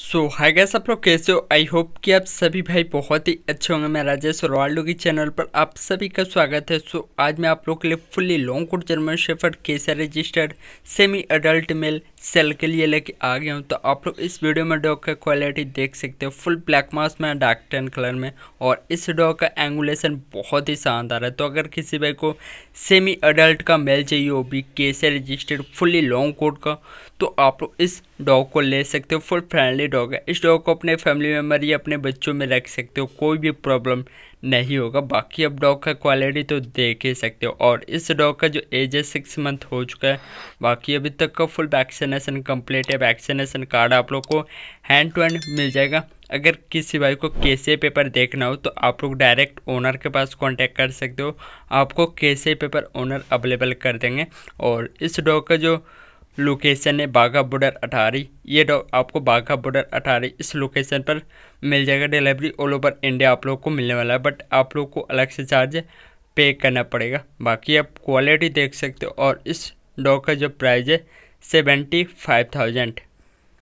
सो hi guys आप लोग कैसे हो आई होप कि आप सभी भाई बहुत ही अच्छे होंगे मैं राजेश रोवाल्डो की चैनल पर आप सभी का स्वागत है सो so, आज मैं आप लोग के लिए fully long coat German shepherd कैसे registered semi adult male sale के लिए लेके आ गया हूँ तो आप लोग इस वीडियो में डॉग का क्वालिटी देख सकते हो फुल ब्लैक मास में डार्क टेन कलर में और इस डॉग का एंगुलेशन बहुत ही शानदार है तो अगर किसी भाई को सेमी अडल्ट का मेल चाहिए हो भी कैसे रजिस्टर्ड फुल्ली लॉन्ग कोट का तो आप लोग इस डॉग को ले सकते हो फुल फ्रेंडली डॉग है इस डॉग को अपने फैमिली मेम्बर या अपने बच्चों में रख सकते हो कोई भी प्रॉब्लम नहीं होगा बाकी अब डॉग का क्वालिटी तो देख ही सकते हो और इस डॉग का जो एज है सिक्स मंथ हो चुका है बाकी अभी तक का फुल वैक्सीनेशन कंप्लीट है वैक्सीनेशन कार्ड आप लोग को हैंड टू हैंड मिल जाएगा अगर किसी भाई को कैसे पेपर देखना हो तो आप लोग डायरेक्ट ओनर के पास कांटेक्ट कर सकते हो आपको कैसे पेपर ओनर अवेलेबल कर देंगे और इस डॉग का जो लोकेशन है बाघा बॉर्डर अटारी ये तो आपको बाघा बॉर्डर अटारी इस लोकेशन पर मिल जाएगा डिलीवरी ऑल ओवर इंडिया आप लोग को मिलने वाला है बट आप लोग को अलग से चार्ज पे करना पड़ेगा बाकी आप क्वालिटी देख सकते हो और इस डॉग का जो प्राइस है सेवेंटी फाइव थाउजेंड